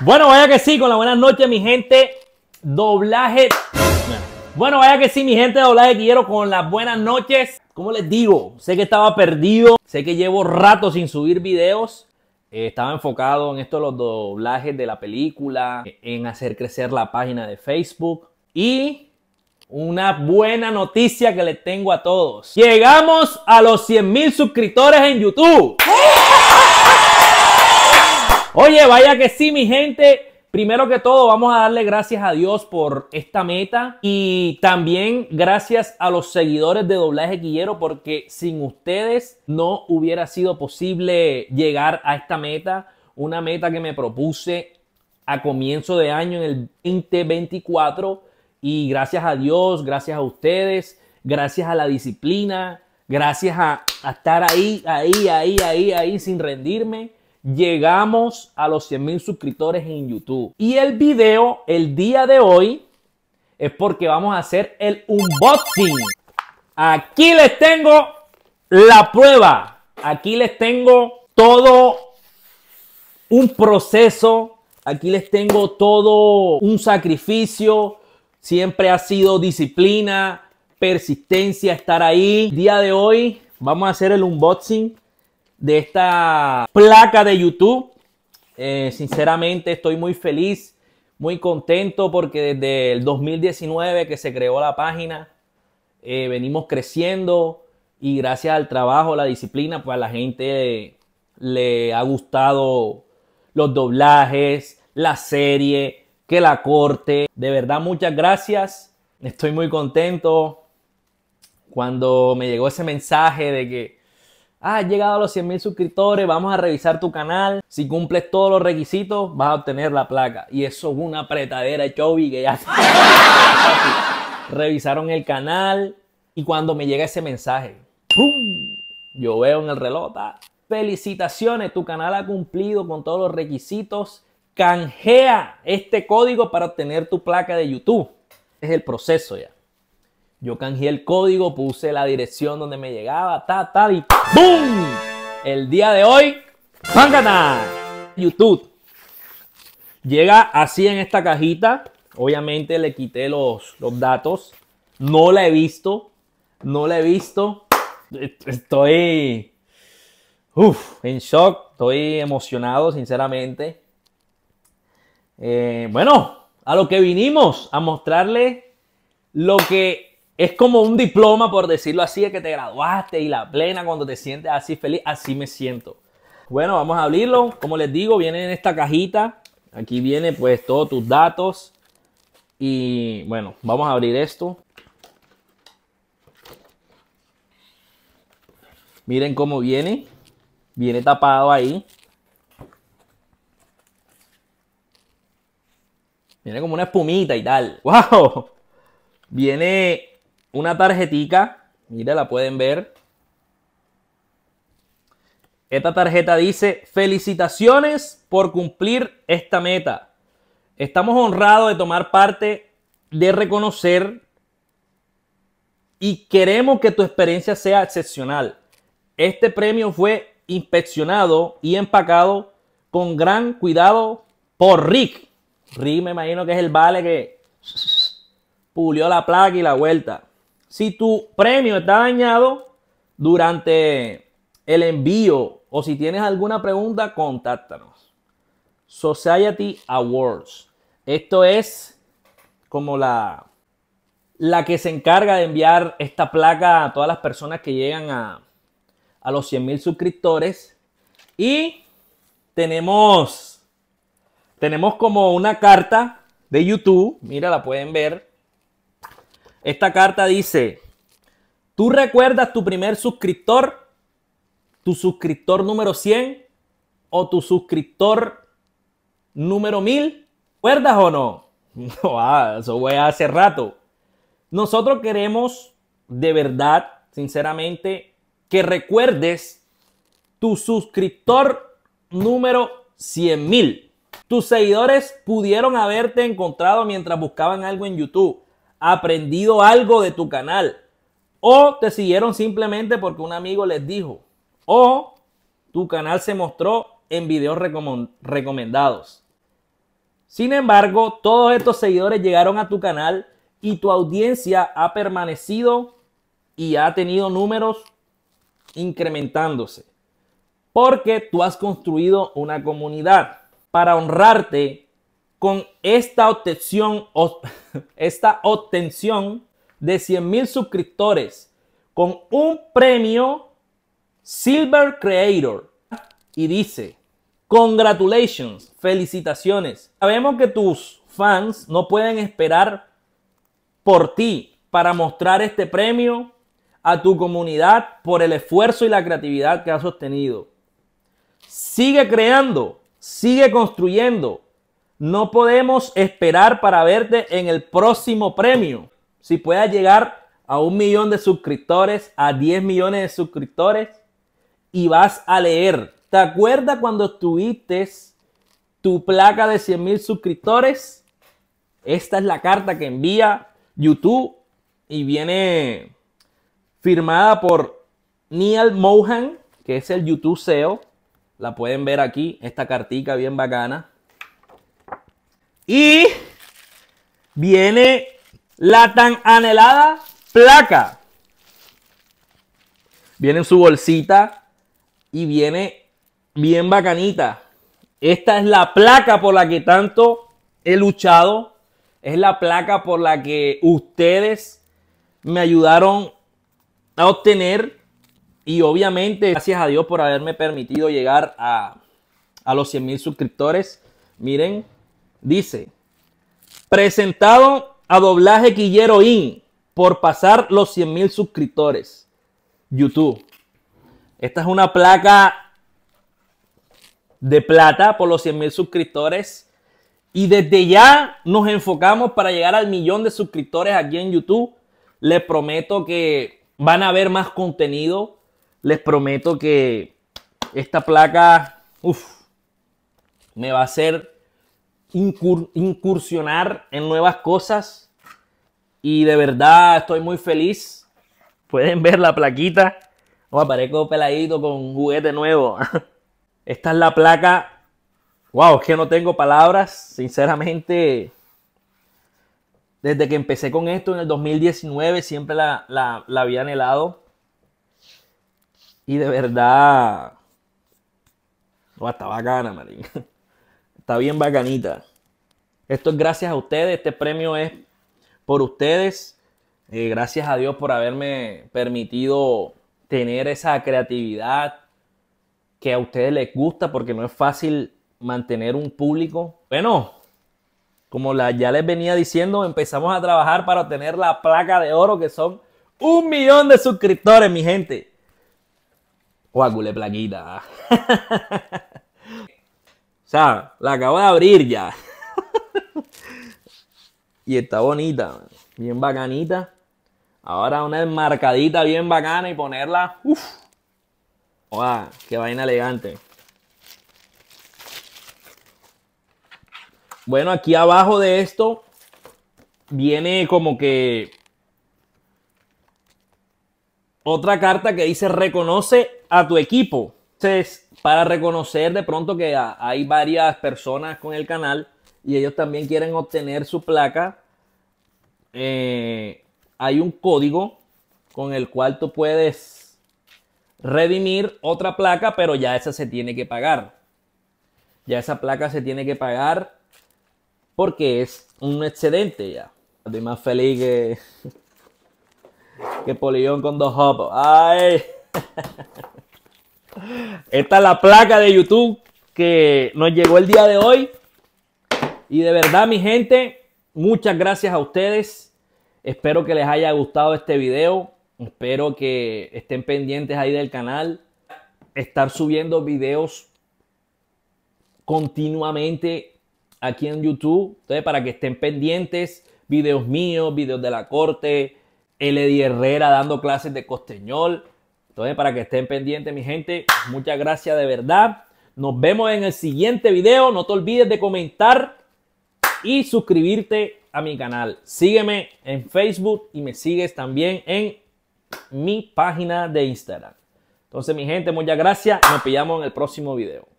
Bueno, vaya que sí, con la buenas noches mi gente. Doblaje. Bueno, vaya que sí, mi gente de doblaje quiero con las buenas noches. ¿cómo les digo, sé que estaba perdido, sé que llevo rato sin subir videos. Eh, estaba enfocado en esto de los doblajes de la película, en hacer crecer la página de Facebook. Y una buena noticia que les tengo a todos. Llegamos a los 100 mil suscriptores en YouTube. Oye, vaya que sí, mi gente. Primero que todo, vamos a darle gracias a Dios por esta meta y también gracias a los seguidores de Doblaje Quillero porque sin ustedes no hubiera sido posible llegar a esta meta, una meta que me propuse a comienzo de año en el 2024 y gracias a Dios, gracias a ustedes, gracias a la disciplina, gracias a estar ahí, ahí, ahí, ahí, ahí sin rendirme llegamos a los 100 mil suscriptores en YouTube. Y el video, el día de hoy, es porque vamos a hacer el unboxing. Aquí les tengo la prueba. Aquí les tengo todo un proceso. Aquí les tengo todo un sacrificio. Siempre ha sido disciplina, persistencia, estar ahí. día de hoy vamos a hacer el unboxing de esta placa de YouTube. Eh, sinceramente estoy muy feliz, muy contento porque desde el 2019 que se creó la página, eh, venimos creciendo y gracias al trabajo, la disciplina, pues a la gente le ha gustado los doblajes, la serie, que la corte. De verdad, muchas gracias. Estoy muy contento. Cuando me llegó ese mensaje de que has llegado a los 100.000 suscriptores, vamos a revisar tu canal. Si cumples todos los requisitos, vas a obtener la placa. Y eso es una apretadera, Chobi. que ya... Revisaron el canal y cuando me llega ese mensaje, yo veo en el reloj, felicitaciones, tu canal ha cumplido con todos los requisitos. Canjea este código para obtener tu placa de YouTube. Es el proceso ya. Yo canjeé el código, puse la dirección donde me llegaba, ta, ta, y ¡BOOM! El día de hoy, ¡Pangana! YouTube. Llega así en esta cajita. Obviamente le quité los, los datos. No la he visto. No la he visto. Estoy uf, en shock. Estoy emocionado, sinceramente. Eh, bueno, a lo que vinimos, a mostrarle lo que es como un diploma, por decirlo así, de que te graduaste y la plena cuando te sientes así feliz. Así me siento. Bueno, vamos a abrirlo. Como les digo, viene en esta cajita. Aquí viene pues todos tus datos. Y bueno, vamos a abrir esto. Miren cómo viene. Viene tapado ahí. Viene como una espumita y tal. ¡Wow! Viene una tarjetica, mira, la pueden ver. Esta tarjeta dice, felicitaciones por cumplir esta meta. Estamos honrados de tomar parte, de reconocer y queremos que tu experiencia sea excepcional. Este premio fue inspeccionado y empacado con gran cuidado por Rick. Rick me imagino que es el vale que pulió la placa y la vuelta si tu premio está dañado durante el envío o si tienes alguna pregunta, contáctanos. Society Awards. Esto es como la, la que se encarga de enviar esta placa a todas las personas que llegan a, a los 100.000 suscriptores. Y tenemos, tenemos como una carta de YouTube. Mira, la pueden ver. Esta carta dice, ¿tú recuerdas tu primer suscriptor? ¿Tu suscriptor número 100? ¿O tu suscriptor número 1000? ¿Recuerdas o no? No, eso fue hace rato. Nosotros queremos de verdad, sinceramente, que recuerdes tu suscriptor número 100,000. Tus seguidores pudieron haberte encontrado mientras buscaban algo en YouTube aprendido algo de tu canal. O te siguieron simplemente porque un amigo les dijo. O tu canal se mostró en videos recomendados. Sin embargo, todos estos seguidores llegaron a tu canal y tu audiencia ha permanecido y ha tenido números incrementándose. Porque tú has construido una comunidad. Para honrarte, con esta obtención, esta obtención de 100,000 mil suscriptores, con un premio Silver Creator. Y dice, congratulations, felicitaciones. Sabemos que tus fans no pueden esperar por ti para mostrar este premio a tu comunidad por el esfuerzo y la creatividad que has sostenido. Sigue creando, sigue construyendo, no podemos esperar para verte en el próximo premio. Si puedas llegar a un millón de suscriptores, a 10 millones de suscriptores, y vas a leer. ¿Te acuerdas cuando tuviste tu placa de 100 mil suscriptores? Esta es la carta que envía YouTube y viene firmada por Neil Mohan, que es el YouTube SEO. La pueden ver aquí, esta cartica bien bacana. Y viene la tan anhelada placa. Viene en su bolsita y viene bien bacanita. Esta es la placa por la que tanto he luchado. Es la placa por la que ustedes me ayudaron a obtener. Y obviamente, gracias a Dios por haberme permitido llegar a, los 100 mil suscriptores. Miren, Dice, presentado a doblaje Guillero por pasar los 100 mil suscriptores. YouTube. Esta es una placa de plata por los 100 mil suscriptores. Y desde ya nos enfocamos para llegar al millón de suscriptores aquí en YouTube. Les prometo que van a ver más contenido. Les prometo que esta placa me va a hacer incursionar en nuevas cosas y de verdad estoy muy feliz. Pueden ver la plaquita. o oh, aparezco peladito con un juguete nuevo. Esta es la placa. Wow, es que no tengo palabras. Sinceramente, desde que empecé con esto en el 2019, siempre la, había anhelado. Y de verdad, está bacana, Está bien bacanita. Esto es gracias a ustedes. Este premio es por ustedes. Eh, gracias a Dios por haberme permitido tener esa creatividad que a ustedes les gusta porque no es fácil mantener un público. Bueno, como la, ya les venía diciendo, empezamos a trabajar para obtener la placa de oro que son un millón de suscriptores, mi gente. Guacule plaquita. O sea, la acabo de abrir ya. y está bonita, bien bacanita. Ahora una enmarcadita bien bacana y ponerla. Uf. ¡Wow! ¡Qué vaina elegante! Bueno, aquí abajo de esto viene como que otra carta que dice reconoce a tu equipo. Entonces, para reconocer de pronto que hay varias personas con el canal y ellos también quieren obtener su placa, eh, hay un código con el cual tú puedes redimir otra placa, pero ya esa se tiene que pagar. Ya esa placa se tiene que pagar porque es un excedente ya. Estoy más feliz que, que Polillón con dos hopos. ¡Ay! Esta es la placa de YouTube que nos llegó el día de hoy. Y de verdad, mi gente, muchas gracias a ustedes. Espero que les haya gustado este video. Espero que estén pendientes ahí del canal. Estar subiendo videos continuamente aquí en YouTube. para que estén pendientes, videos míos, videos de la corte, L.D. Herrera dando clases de costeñol. Entonces, para que estén pendientes, mi gente, muchas gracias de verdad. Nos vemos en el siguiente video. No te olvides de comentar y suscribirte a mi canal. Sígueme en Facebook y me sigues también en mi página de Instagram. Entonces, mi gente, muchas gracias. Nos pillamos en el próximo video.